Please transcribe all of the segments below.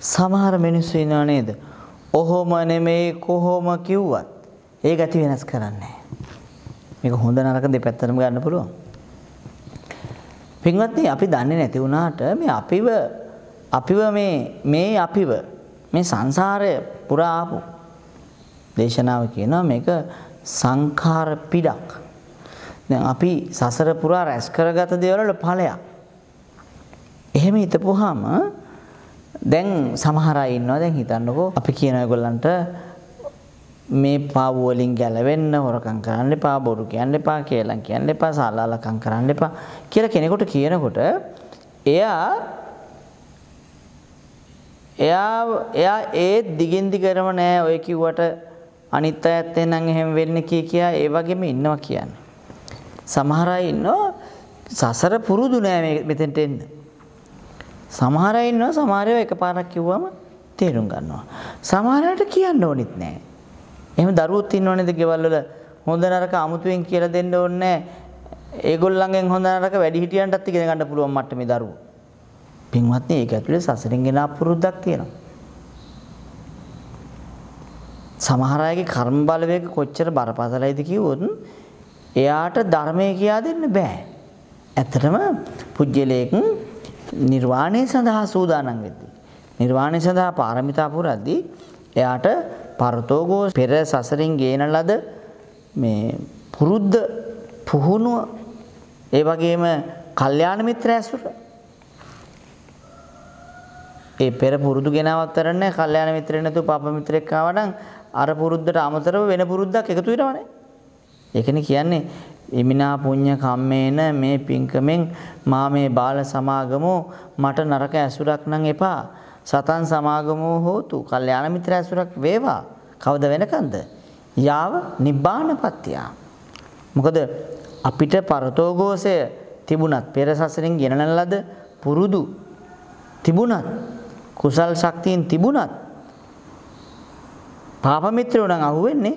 සමහර මිනිස්සු ඉන්නව නේද? ඔහොම නෙමෙයි කොහොම කිව්වත් ඒ ගති වෙනස් කරන්නේ මේක හොඳ නරක දෙපැත්තටම ගන්න පුළුවන්. පින්වත්නි අපි දන්නේ නැති වුණාට මේ අපිව අපිව මේ මේ අපිව මේ සංසාරය පුරා ආපු දේශනාව කියනවා මේක සංඛාර පිටක්. දැන් අපි සසර පුරා රැස් කරගත දේවල් වල ඵලයක්. එහෙම හිතපුවාම දැන් සමහර අය ඉන්නවා දැන් හිතන්නකෝ අපි කියන ඔයගොල්ලන්ට මේ පාව වලින් ගැලවෙන්න හොරකම් කරන්න එපා බොරු කියන්න එපා කියලා කියන්න එපා සාලාලකම් කරන්න එපා කියලා කෙනෙකුට කියනකොට එයා එයා එයා ඒත් දිගින් දිගටම නෑ ඔය කිව්වට අනිත් අයත් එහෙනම් එහෙම වෙන්නේ කිය කියා ඒ වගේම ඉන්නවා කියන්නේ. සමහර අය ඉන්නවා සසර පුරුදු නෑ මේ මෙතෙන්ට එන්න. සමහර අය ඉන්නවා සමහර අය එකපාරක් කිව්වම තේරුම් ගන්නවා. සමහර අයට කියන්න ඕනෙත් නෑ. එහෙම දරුවොත් ඉන්නවනේද ගෙවල් වල හොඳ නරක අමුතුවෙන් කියලා දෙන්න ඕනේ ඒගොල්ලන්ගෙන් හොඳ නරක වැඩි හිටියන්ටත් ඉගෙන ගන්න පුළුවන් මට්ටමේ දරුවෝ. පින්වත්නි ඒක ඇතුලේ සසරෙන් එන අපුරුද්දක් තියෙනවා. සමහර අයගේ කර්ම බලවේග කොච්චර බරපතලයිද කිව්වොත් එයාට ධර්මය කියා දෙන්න බෑ. ඇත්තටම පුජ්‍යලයක නිර්වාණය සඳහා සූදානම් වෙද්දී නිර්වාණය සඳහා පාරමිතා පුරද්දී එයාට පරතෝගෝ පෙර සසරින් ගේන ලද මේ පුරුද්ද පුහුණුව ඒ වගේම කල්යාණ මිත්‍ර ඇසුර ඒ පෙර පුරුදු ගෙනවත් තරන්නේ කල්යාණ මිත්‍රෙ නැතුව පාප මිත්‍රෙක් ආවනම් අර පුරුද්දට අමතරව වෙන පුරුද්දක් එකතු වෙනවනේ. ඒකනේ කියන්නේ ඉමිනා පුඤ්ඤ කම්මේන මේ පින්කමෙන් මා මේ බාල සමාගමෝ මට නරක ඇසුරක් නම් එපා. සතන් සමාගමෝ හෝතු. කල්යාණ මිත්‍ර ඇසුරක් වේවා. කවද වෙනකන්ද? යාව නිබ්බානපත්ත්‍ය. මොකද අපිට පරතෝഘോഷය තිබුණත් පෙර සසරෙන් ගෙනන ලද පුරුදු තිබුණත් කුසල් ශක්තියින් තිබුණත් පාප මිත්‍රයෝ නම් අහුවෙන්නේ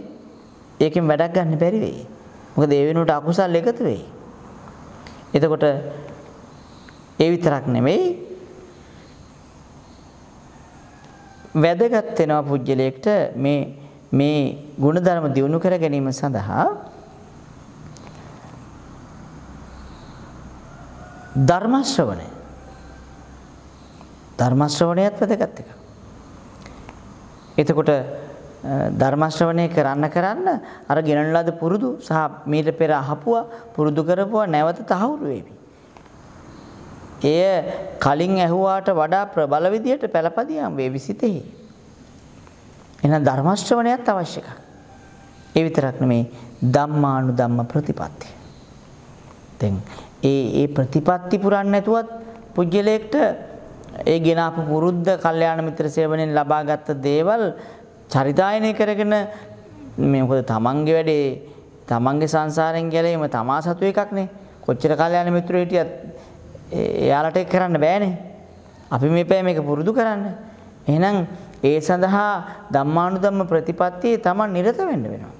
ඒකෙන් වැඩක් ගන්න බැරි වෙයි. මොකද ඒ වෙනුවට අකුසල් එකතු වෙයි. එතකොට ඒ විතරක් නෙමෙයි වැදගත් වෙනවා පුජ්‍යලයකට මේ මේ ಗುಣධර්ම දියුණු කර ගැනීම සඳහා ධර්ම ශ්‍රවණය ධර්ම ශ්‍රවණයත් වැදගත් එකක්. එතකොට ධර්ම ශ්‍රවණය කරන්න කරන්න අර ගෙනන ලද පුරුදු සහ මීට පෙර අහපුවා පුරුදු කරපුවා නැවත තහවුරු වෙවි. එය කලින් ඇහුවාට වඩා ප්‍රබල විදියට පළපදියම් වේ විසිතෙහි. එහෙනම් ධර්ම ශ්‍රවණයත් අවශ්‍යකයි. ඒ විතරක් නෙමේ ධම්මානු ධම්ම ප්‍රතිපත්තිය. දැන් ඒ ඒ ප්‍රතිපත්ති පුරන්නේ නැතුවත් පුජ්‍යලේකට ඒ ගෙන අප පුරුද්ද කල්යාණ මිත්‍ර සේවනයෙන් ලබාගත් දේවල් චරිතායනය කරගෙන මේ මොකද තමන්ගේ වැඩේ තමන්ගේ සංසාරයෙන් ගැලීම තමා සතු එකක්නේ. කොච්චර කාලයක් යන මිත්‍රයෝ හිටියත් එයාලට ඒක කරන්න බෑනේ. අපි මේ පැය මේක පුරුදු කරන්න. එහෙනම් ඒ සඳහා ධම්මානුධම්ම ප්‍රතිපත්තියේ තමන් නිරත වෙන්න වෙනවා.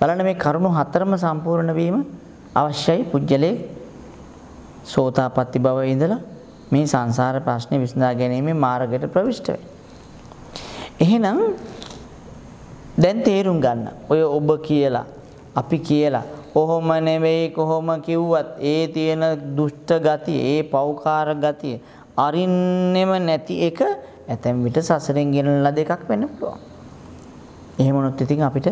බලන්න මේ කරුණු හතරම සම්පූර්ණ වීම අවශ්‍යයි පුජ්‍යලේ සෝතාපට්ටි භවයේ ඉඳලා මේ සංසාර ප්‍රශ්නේ විසඳා ගැනීමේ මාර්ගයට ප්‍රවිෂ්ඨ වෙයි. එහෙනම් දැන් තේරුම් ගන්න. ඔය ඔබ කියලා, අපි කියලා, කොහොම නෙවෙයි කොහොම කිව්වත් ඒ තියෙන දුෂ්ට ගතිය, ඒ පෞකාර ගතිය අරින්නෙම නැති එක ඇතැම් විට සසරෙන් ගෙනන ලද එකක් වෙන්න පුළුවන්. එහෙම වුණොත් ඉතින් අපිට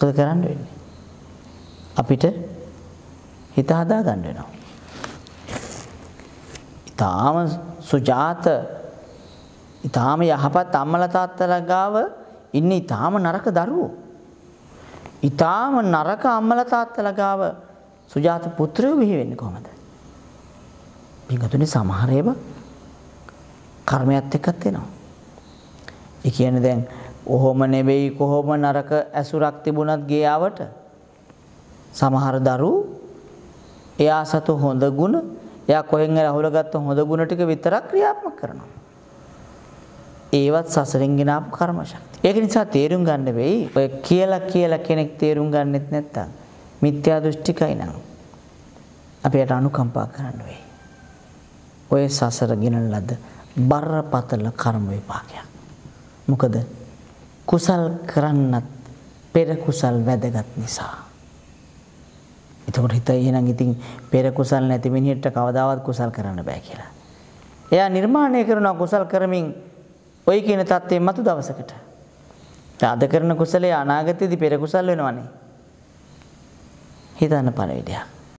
මොකද කරන්න වෙන්නේ? අපිට හිත හදා ගන්න වෙනවා. ඊටාම සුජාත ඊටාම යහපත් අම්මලා තාත්තලා ගාව ඉන්නේ ඊටාම නරක දරුවෝ. ඊටාම නරක අම්මලා තාත්තලා ගාව සුජාත පුත්‍රයෝ බිහි වෙන්නේ කොහමද? පින්වතුනි සමහර ඒවා කර්මයක් එක්කත් එනවා. ඒ කියන්නේ දැන් ඔහොම නෙවෙයි කොහොම නරක ඇසුරක් තිබුණත් ගියාවට සමහර දරු එයා සතු හොඳ ගුණ එයා කොහෙන් හරි අහුලගත්ත හොඳ ගුණ ටික විතරක් ක්‍රියාත්මක කරනවා. ඒවත් සසරෙන් ගෙනාපු කර්ම ශක්තිය. ඒක නිසා තේරුම් ගන්න වෙයි. ඔය කියලා කියලා කෙනෙක් තේරුම් ගන්නෙත් නැත්තම් මිත්‍යා දෘෂ්ටිකයි නම් අපිට අනුකම්පා කරන්න වෙයි. ඔය සසර ගෙනන ලද බරපතල කර්ම විපාකයක්. මොකද කුසල් කරන්නත් පෙර කුසල් වැදගත් නිසා. එතකොට හිත එහෙනම් ඉතින් පෙර කුසල් නැති මිනිහට කවදාවත් කුසල් කරන්න බෑ කියලා. එයා නිර්මාණය කරන කුසල් කරමින් ඔය කියන தත්ත්වයෙන් මතු දවසකට. අද කරන කුසලයේ අනාගතයේදී පෙර කුසල් වෙනවනේ. හිතන්න පණවිඩයක්.